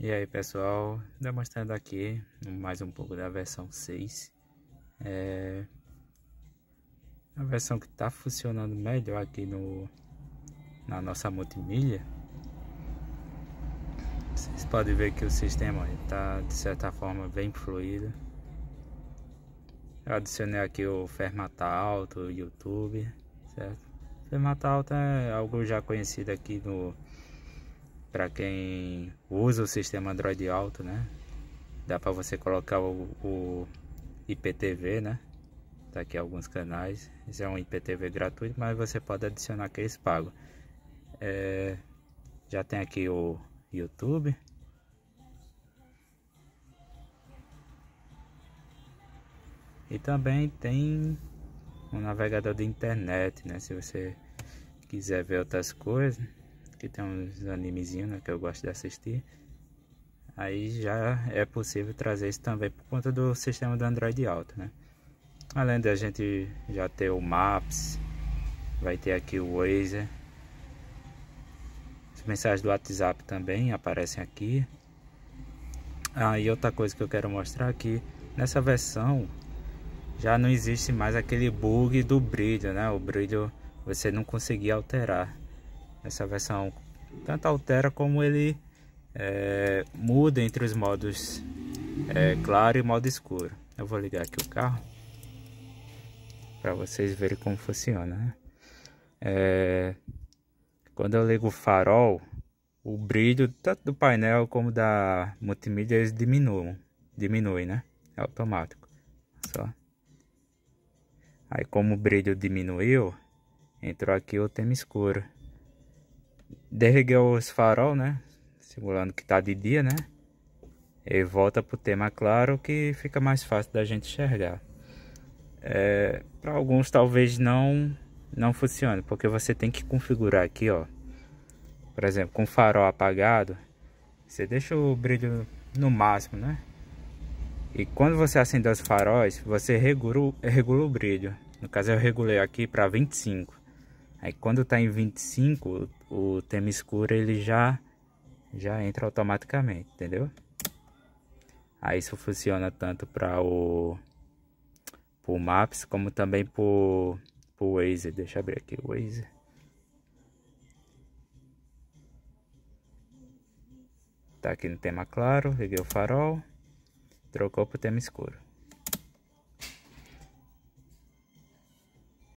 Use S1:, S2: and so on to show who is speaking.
S1: E aí pessoal, demonstrando aqui mais um pouco da versão 6 é a versão que está funcionando melhor aqui no na nossa multimilha vocês podem ver que o sistema está de certa forma bem fluido eu adicionei aqui o Fermata Alto, o YouTube certo? Fermata Alto é algo já conhecido aqui no para quem usa o sistema Android Auto, né? Dá para você colocar o, o, IPTV, né? Tá aqui alguns canais. Isso é um IPTV gratuito, mas você pode adicionar aqueles pagos. É, já tem aqui o YouTube. E também tem um navegador de internet, né? Se você quiser ver outras coisas que tem uns animezinhos né, que eu gosto de assistir. Aí já é possível trazer isso também por conta do sistema do Android Auto, né? Além da gente já ter o Maps, vai ter aqui o Waze. As mensagens do WhatsApp também aparecem aqui. Ah, e outra coisa que eu quero mostrar aqui, nessa versão já não existe mais aquele bug do brilho, né? O brilho você não conseguia alterar. Essa versão tanto altera como ele é, muda entre os modos é, claro e modo escuro. Eu vou ligar aqui o carro para vocês verem como funciona. Né? É, quando eu ligo o farol, o brilho tanto do painel como da multimídia eles diminuem, diminui, né? É automático. Só. Aí como o brilho diminuiu, entrou aqui o tema escuro. Derreguei os farol, né? Simulando que tá de dia, né? E volta pro tema claro que fica mais fácil da gente enxergar. É, para alguns talvez não não funcione, porque você tem que configurar aqui, ó. Por exemplo, com farol apagado, você deixa o brilho no máximo, né? E quando você acende os faróis, você regula, regula o brilho. No caso, eu regulei aqui para 25. Aí quando tá em 25, o tema escuro ele já já entra automaticamente, entendeu? Aí isso funciona tanto para o o Maps como também para o Waze. Deixa eu abrir aqui o Waze. Tá aqui no tema claro, liguei o farol, trocou pro tema escuro.